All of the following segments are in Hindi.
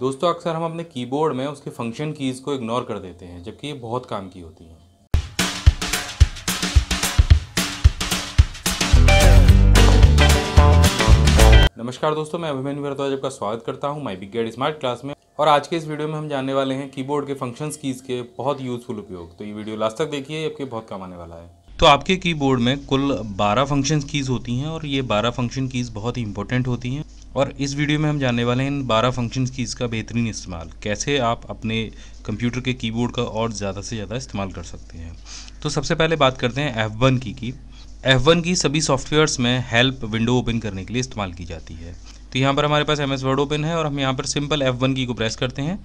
दोस्तों अक्सर हम अपने कीबोर्ड में उसके फंक्शन कीज़ को इग्नोर कर देते हैं जबकि ये बहुत काम की होती हैं नमस्कार दोस्तों मैं अभिमन्यु भरद्वाज आपका स्वागत करता हूं माई बिग गेड स्मार्ट क्लास में और आज के इस वीडियो में हम जानने वाले हैं कीबोर्ड के फंक्शंस कीज़ के बहुत यूज़फुल उपयोग तो ये वीडियो लास्ट तक देखिए आपके बहुत काम आने वाला है तो आपके कीबोर्ड में कुल 12 फंक्शन कीज़ होती हैं और ये 12 फंक्शन कीज़ बहुत ही इंपॉर्टेंट होती हैं और इस वीडियो में हम जानने वाले हैं इन 12 फंक्शन कीज़ का बेहतरीन इस्तेमाल कैसे आप अपने कंप्यूटर के कीबोर्ड का और ज़्यादा से ज़्यादा इस्तेमाल कर सकते हैं तो सबसे पहले बात करते हैं एफ़ वन की की एफ़ वन की सभी सॉफ्टवेयर्स में हेल्प विंडो ओपन करने के लिए इस्तेमाल की जाती है तो यहाँ पर हमारे पास एम एस वर्ड ओपन है और हम यहाँ पर सिंपल एफ वन की को प्रेस करते हैं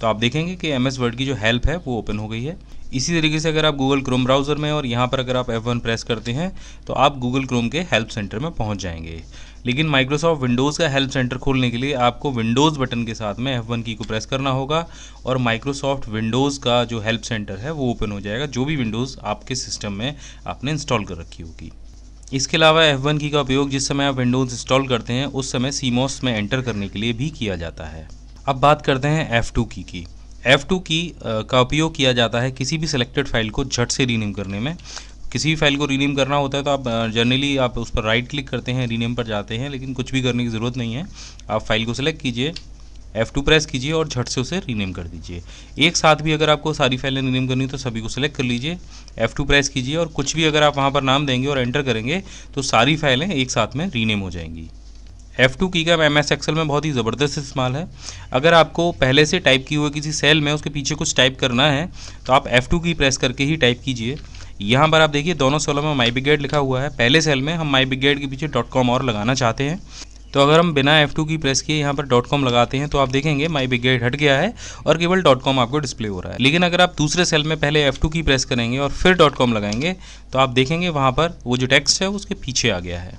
तो आप देखेंगे कि एम एस वर्ड की जो हेल्प है वो ओपन हो गई है इसी तरीके से अगर आप गूगल क्रोम ब्राउज़र में और यहाँ पर अगर आप एफ वन प्रेस करते हैं तो आप गूगल क्रोम के हेल्प सेंटर में पहुँच जाएंगे लेकिन माइक्रोसॉफ्ट विंडोज़ का हेल्प सेंटर खोलने के लिए आपको विंडोज़ बटन के साथ में एफ वन की को प्रेस करना होगा और माइक्रोसॉफ्ट विंडोज़ का जो हेल्प सेंटर है वो ओपन हो जाएगा जो भी विंडोज़ आपके सिस्टम में आपने इंस्टॉल कर रखी होगी इसके अलावा F1 की का उपयोग जिस समय आप विंडोज़ इंस्टॉल करते हैं उस समय सीमोस में एंटर करने के लिए भी किया जाता है अब बात करते हैं F2 की की F2 की का उपयोग किया जाता है किसी भी सिलेक्टेड फाइल को झट से रीनेम करने में किसी भी फाइल को रीनेम करना होता है तो आप जनरली आप उस पर राइट क्लिक करते हैं रीनेम पर जाते हैं लेकिन कुछ भी करने की ज़रूरत नहीं है आप फाइल को सिलेक्ट कीजिए F2 प्रेस कीजिए और झट से उसे रीनेम कर दीजिए एक साथ भी अगर आपको सारी फाइलें रीनेम करनी है तो सभी को सिलेक्ट कर लीजिए F2 प्रेस कीजिए और कुछ भी अगर आप वहाँ पर नाम देंगे और एंटर करेंगे तो सारी फाइलें एक साथ में रीनेम हो जाएंगी F2 की का एम एस एक्सल में बहुत ही ज़बरदस्त इस्तेमाल है अगर आपको पहले से टाइप की हुई किसी सेल में उसके पीछे कुछ टाइप करना है तो आप टू की प्रेस करके ही टाइप कीजिए यहाँ पर आप देखिए दोनों सेलों में माई ब्रिगेड लिखा हुआ है पहले सेल में हम माई ब्रिगेड के पीछे डॉट कॉम और लगाना चाहते हैं तो अगर हम बिना F2 की प्रेस किए यहाँ पर डॉट कॉम लगाते हैं तो आप देखेंगे माई गेट हट गया है और केवल डॉट कॉम आपको डिस्प्ले हो रहा है लेकिन अगर आप दूसरे सेल में पहले F2 की प्रेस करेंगे और फिर डॉट कॉम लगाएंगे तो आप देखेंगे वहाँ पर वो जो टेक्स्ट है उसके पीछे आ गया है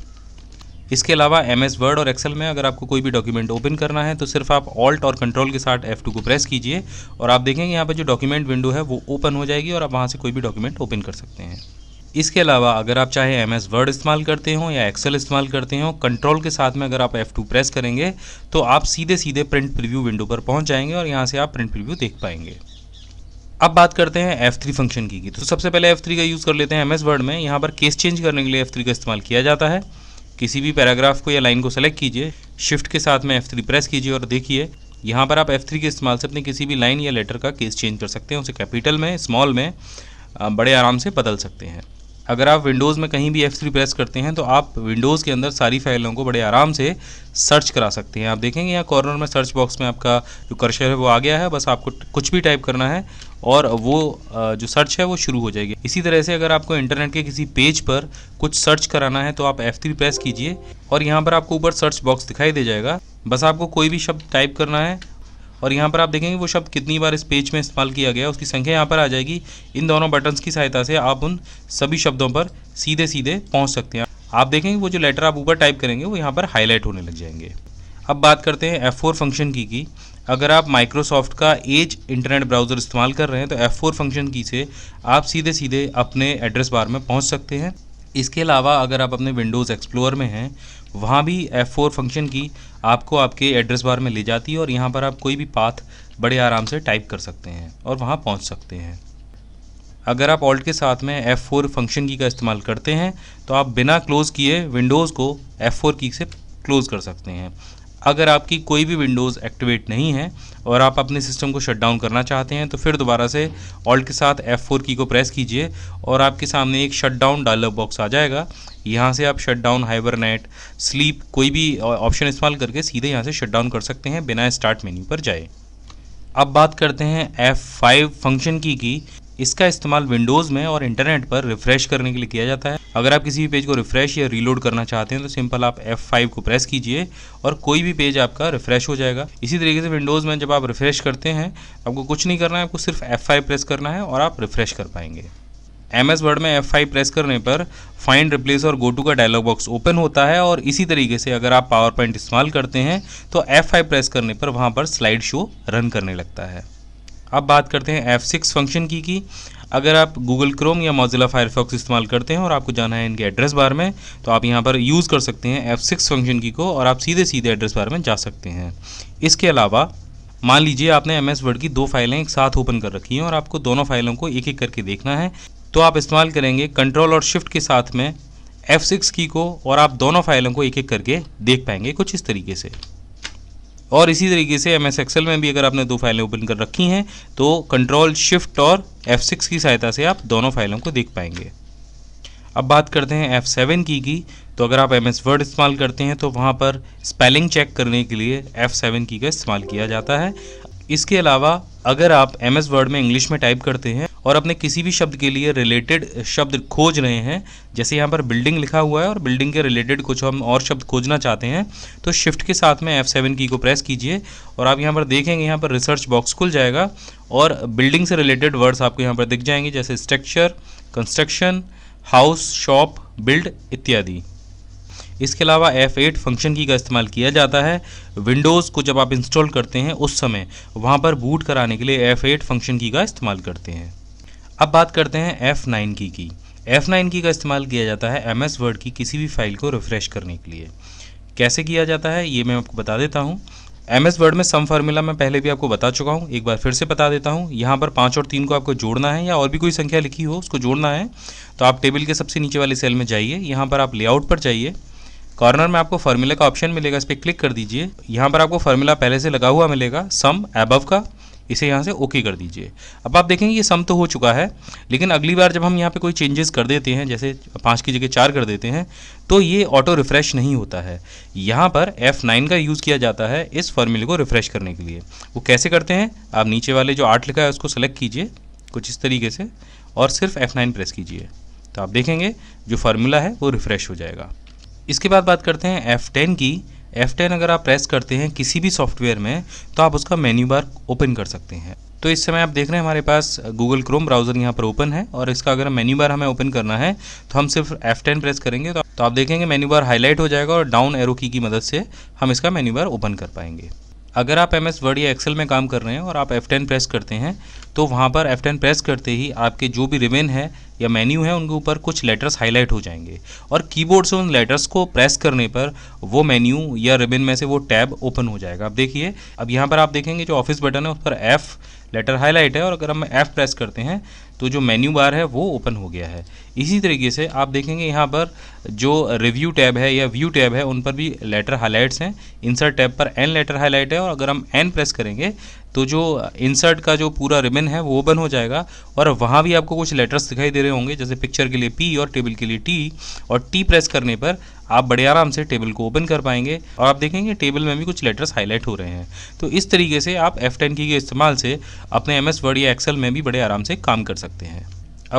इसके अलावा एम एस वर्ड और एक्सेल में अगर आपको कोई भी डॉक्यूमेंट ओपन करना है तो सिर्फ आप ऑल्ट और कंट्रोल के साथ टू को प्रेस कीजिए और आप देखेंगे यहाँ पर जो डॉक्यूमेंट विंडो है वो ओपन हो जाएगी और आप वहाँ से कोई भी डॉक्यूमेंट ओपन कर सकते हैं इसके अलावा अगर आप चाहे एम एस वर्ड इस्तेमाल करते हो या एक्सेल इस्तेमाल करते हो कंट्रोल के साथ में अगर आप F2 प्रेस करेंगे तो आप सीधे सीधे प्रिंट प्रीव्यू विंडो पर पहुंच जाएंगे और यहाँ से आप प्रिंट प्रीव्यू देख पाएंगे अब बात करते हैं F3 फंक्शन की, तो सबसे पहले F3 का यूज़ कर लेते हैं एम एस वर्ड में यहाँ पर केस चेंज करने के लिए थ्री का इस्तेमाल किया जाता है किसी भी पैराग्राफ को या लाइन को सेलेक्ट कीजिए शिफ्ट के साथ में थ्री प्रेस कीजिए और देखिए यहाँ पर आप थ्री के इस्तेमाल से अपने किसी भी लाइन या लेटर का केस चेंज कर सकते हैं उसे कैपिटल में स्मॉल में बड़े आराम से बदल सकते हैं अगर आप विंडोज़ में कहीं भी F3 प्रेस करते हैं तो आप विंडोज़ के अंदर सारी फाइलों को बड़े आराम से सर्च करा सकते हैं आप देखेंगे यहाँ कॉर्नर में सर्च बॉक्स में आपका जो कर्शर है वो आ गया है बस आपको कुछ भी टाइप करना है और वो जो सर्च है वो शुरू हो जाएगी इसी तरह से अगर आपको इंटरनेट के किसी पेज पर कुछ सर्च कराना है तो आप थ्री प्रेस कीजिए और यहाँ पर आपको ऊपर सर्च बॉक्स दिखाई दे जाएगा बस आपको कोई भी शब्द टाइप करना है और यहाँ पर आप देखेंगे वो शब्द कितनी बार इस पेज में इस्तेमाल किया गया उसकी संख्या यहाँ पर आ जाएगी इन दोनों बटन्स की सहायता से आप उन सभी शब्दों पर सीधे सीधे पहुँच सकते हैं आप देखेंगे वो जो लेटर आप ऊपर टाइप करेंगे वो यहाँ पर हाईलाइट होने लग जाएंगे अब बात करते हैं F4 फंक्शन की की अगर आप माइक्रोसॉफ्ट का एज इंटरनेट ब्राउज़र इस्तेमाल कर रहे हैं तो F4 फंक्शन की से आप सीधे सीधे अपने एड्रेस बार में पहुंच सकते हैं इसके अलावा अगर आप अपने विंडोज़ एक्सप्लोर में हैं वहाँ भी F4 फंक्शन की आपको आपके एड्रेस बार में ले जाती है और यहाँ पर आप कोई भी पाथ बड़े आराम से टाइप कर सकते हैं और वहाँ पहुँच सकते हैं अगर आप ऑल्ट के साथ में F4 फंक्शन की का इस्तेमाल करते हैं तो आप बिना क्लोज़ किए विंडोज़ को F4 की से क्लोज़ कर सकते हैं अगर आपकी कोई भी विंडोज़ एक्टिवेट नहीं है और आप अपने सिस्टम को शट डाउन करना चाहते हैं तो फिर दोबारा से ऑल्ट के साथ F4 की को प्रेस कीजिए और आपके सामने एक शट डाउन डायलॉग बॉक्स आ जाएगा यहाँ से आप शट डाउन हाइबरनेट स्लीप कोई भी ऑप्शन इस्तेमाल करके सीधे यहाँ से शट डाउन कर सकते हैं बिना स्टार्ट मेन्यू पर जाए अब बात करते हैं एफ़ फंक्शन की की इसका इस्तेमाल विंडोज़ में और इंटरनेट पर रिफ्रेश करने के लिए किया जाता है अगर आप किसी भी पेज को रिफ्रेश या रीलोड करना चाहते हैं तो सिंपल आप F5 को प्रेस कीजिए और कोई भी पेज आपका रिफ्रेश हो जाएगा इसी तरीके से विंडोज़ में जब आप रिफ्रेश करते हैं आपको कुछ नहीं करना है आपको सिर्फ एफ प्रेस करना है और आप रिफ्रेश कर पाएंगे एम एस वर्ड में एफ फाइव प्रेस करने पर फाइंड रिप्लेस और गो टू का डायलॉग बॉक्स ओपन होता है और इसी तरीके से अगर आप पावर पॉइंट इस्तेमाल करते हैं तो एफ फाइव प्रेस करने पर वहाँ पर स्लाइड शो रन करने लगता है अब बात करते हैं F6 फंक्शन की की अगर आप गूगल क्रोम या मोजिला फायरफॉक्स इस्तेमाल करते हैं और आपको जाना है इनके एड्रेस बार में तो आप यहाँ पर यूज़ कर सकते हैं F6 फंक्शन की को और आप सीधे सीधे एड्रेस बार में जा सकते हैं इसके अलावा मान लीजिए आपने एम एस वर्ड की दो फाइलें एक साथ ओपन कर रखी हैं और आपको दोनों फाइलों को एक एक करके देखना है तो आप इस्तेमाल करेंगे कंट्रोल और शिफ्ट के साथ में F6 की को और आप दोनों फाइलों को एक एक करके देख पाएंगे कुछ इस तरीके से और इसी तरीके से एम एस एक्सेल में भी अगर आपने दो फाइलें ओपन कर रखी हैं तो कंट्रोल शिफ्ट और एफ सिक्स की सहायता से आप दोनों फाइलों को देख पाएंगे अब बात करते हैं एफ सेवन की की तो अगर आप एम एस वर्ड इस्तेमाल करते हैं तो वहाँ पर स्पेलिंग चेक करने के लिए एफ सेवन की का इस्तेमाल किया जाता है इसके अलावा अगर आप एम एस वर्ड में इंग्लिश में टाइप करते हैं और अपने किसी भी शब्द के लिए रिलेटेड शब्द खोज रहे हैं जैसे यहाँ पर बिल्डिंग लिखा हुआ है और बिल्डिंग के रिलेटेड कुछ हम और शब्द खोजना चाहते हैं तो शिफ्ट के साथ में एफ़ सेवन की को प्रेस कीजिए और आप यहाँ पर देखेंगे यहाँ पर रिसर्च बॉक्स खुल जाएगा और बिल्डिंग से रिलेटेड वर्ड्स आपको यहाँ पर दिख जाएंगे जैसे structure construction house shop build इत्यादि इसके अलावा F8 फंक्शन की का इस्तेमाल किया जाता है विंडोज़ को जब आप इंस्टॉल करते हैं उस समय वहाँ पर बूट कराने के लिए F8 फंक्शन की का इस्तेमाल करते हैं अब बात करते हैं F9 की की F9 की का इस्तेमाल किया जाता है एम एस वर्ड की किसी भी फाइल को रिफ़्रेश करने के लिए कैसे किया जाता है ये मैं आपको बता देता हूँ एम एस वर्ड में सम फार्मूला मैं पहले भी आपको बता चुका हूँ एक बार फिर से बता देता हूँ यहाँ पर पाँच और तीन को आपको जोड़ना है या और भी कोई संख्या लिखी हो उसको जोड़ना है तो आप टेबल के सबसे नीचे वाले सेल में जाइए यहाँ पर आप लेआउट पर जाइए कॉर्नर में आपको फॉर्मूला का ऑप्शन मिलेगा इस पर क्लिक कर दीजिए यहाँ पर आपको फार्मूला पहले से लगा हुआ मिलेगा सम एबव का इसे यहाँ से ओके कर दीजिए अब आप देखेंगे ये सम तो हो चुका है लेकिन अगली बार जब हम यहाँ पे कोई चेंजेस कर देते हैं जैसे पाँच की जगह चार कर देते हैं तो ये ऑटो रिफ्रेश नहीं होता है यहाँ पर F9 का यूज़ किया जाता है इस फॉर्मूले को रिफ्रेश करने के लिए वो कैसे करते हैं आप नीचे वाले जो आठ लिखा है उसको सेलेक्ट कीजिए कुछ इस तरीके से और सिर्फ एफ़ प्रेस कीजिए तो आप देखेंगे जो फार्मूला है वो रिफ़्रेश हो जाएगा इसके बाद बात करते हैं F10 की F10 अगर आप प्रेस करते हैं किसी भी सॉफ्टवेयर में तो आप उसका मेन्यू बार ओपन कर सकते हैं तो इस समय आप देख रहे हैं हमारे पास गूगल क्रोम ब्राउज़र यहाँ पर ओपन है और इसका अगर मेन्यू बार हमें ओपन करना है तो हम सिर्फ F10 प्रेस करेंगे तो आप देखेंगे मेन्यू बार हाईलाइट हो जाएगा और डाउन एरो की, की मदद से हम इसका मेन्यू बार ओपन कर पाएंगे अगर आप एम एस वर्ड या एक्सेल में काम कर रहे हैं और आप F10 प्रेस करते हैं तो वहाँ पर F10 प्रेस करते ही आपके जो भी रिमेन है या मेन्यू है उनके ऊपर कुछ लेटर्स हाईलाइट हो जाएंगे और कीबोर्ड से उन लेटर्स को प्रेस करने पर वो मेन्यू या रिबिन में से वो टैब ओपन हो जाएगा अब देखिए अब यहाँ पर आप देखेंगे जो ऑफिस बटन है उस पर एफ़ लेटर हाईलाइट है और अगर हम एफ़ प्रेस करते हैं तो जो मेन्यू बार है वो ओपन हो गया है इसी तरीके से आप देखेंगे यहाँ पर जो रिव्यू टैब है या व्यू टैब है उन पर भी लेटर हाईलाइट्स हैं इंसर्ट टैब पर एन लेटर हाईलाइट है और अगर हम एन प्रेस करेंगे तो जो इंसर्ट का जो पूरा रिबन है वो ओपन हो जाएगा और वहाँ भी आपको कुछ लेटर्स दिखाई दे रहे होंगे जैसे पिक्चर के लिए पी और टेबल के लिए टी और टी प्रेस करने पर आप बड़े आराम से टेबल को ओपन कर पाएंगे और आप देखेंगे टेबल में भी कुछ लेटर्स हाईलाइट हो रहे हैं तो इस तरीके से आप एफ टेन की के इस्तेमाल से अपने एम एस वर्ड या एक्सेल में भी बड़े आराम से काम कर सकते हैं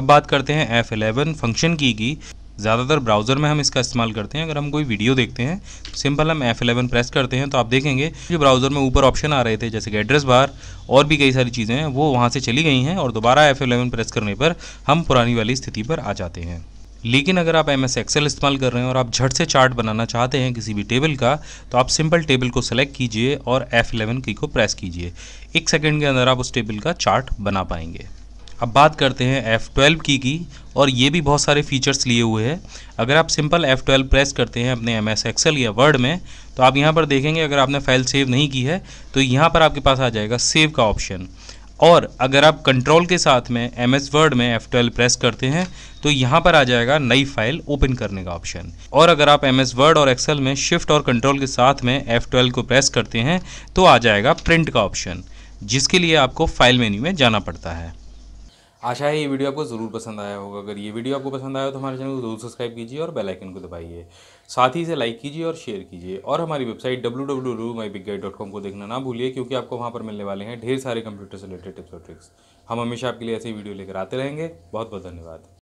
अब बात करते हैं एफ एलेवन फंक्शन की की ज़्यादातर ब्राउज़र में हम इसका इस्तेमाल करते हैं अगर हम कोई वीडियो देखते हैं सिंपल हम F11 प्रेस करते हैं तो आप देखेंगे जो ब्राउज़र में ऊपर ऑप्शन आ रहे थे जैसे कि एड्रेस बार और भी कई सारी चीज़ें हैं वो वहाँ से चली गई हैं और दोबारा F11 प्रेस करने पर हम पुरानी वाली स्थिति पर आ जाते हैं लेकिन अगर आप एम एस एक्सेल इस्तेमाल कर रहे हैं और आप झट से चार्ट बनाना चाहते हैं किसी भी टेबल का तो आप सिंपल टेबल को सेलेक्ट कीजिए और F11 की को प्रेस कीजिए एक सेकंड के अंदर आप उस टेबल का चार्ट बना पाएंगे अब बात करते हैं F12 की की और ये भी बहुत सारे फीचर्स लिए हुए हैं अगर आप सिंपल F12 प्रेस करते हैं अपने एम एस एक्सेल या वर्ड में तो आप यहाँ पर देखेंगे अगर आपने फाइल सेव नहीं की है तो यहाँ पर आपके पास आ जाएगा सेव का ऑप्शन और अगर आप कंट्रोल के साथ में एम एस वर्ड में एफ ट्वेल्व प्रेस करते हैं तो यहाँ पर आ जाएगा नई फाइल ओपन करने का ऑप्शन और अगर आप एम एस वर्ड और एक्सेल में शिफ्ट और कंट्रोल के साथ में एफ ट्वेल्व को प्रेस करते हैं तो आ जाएगा प्रिंट का ऑप्शन जिसके लिए आपको फाइल मेन्यू में जाना पड़ता है आशा है ये वीडियो आपको ज़रूर पसंद आया होगा अगर ये वीडियो आपको पसंद आया तो हमारे चैनल को जरूर सब्सक्राइब कीजिए और बेल आइकन को दबाइए साथ ही इसे लाइक कीजिए और शेयर कीजिए और हमारी वेबसाइट कॉम को देखना ना भूलिए क्योंकि आपको वहाँ पर मिलने वाले हैं ढेर सारे कंप्यूटर से रिलेटेड टिप्स और ट्रिक्स हम हमेशा आपके लिए ऐसे वीडियो लेकर आते रहेंगे बहुत बहुत धन्यवाद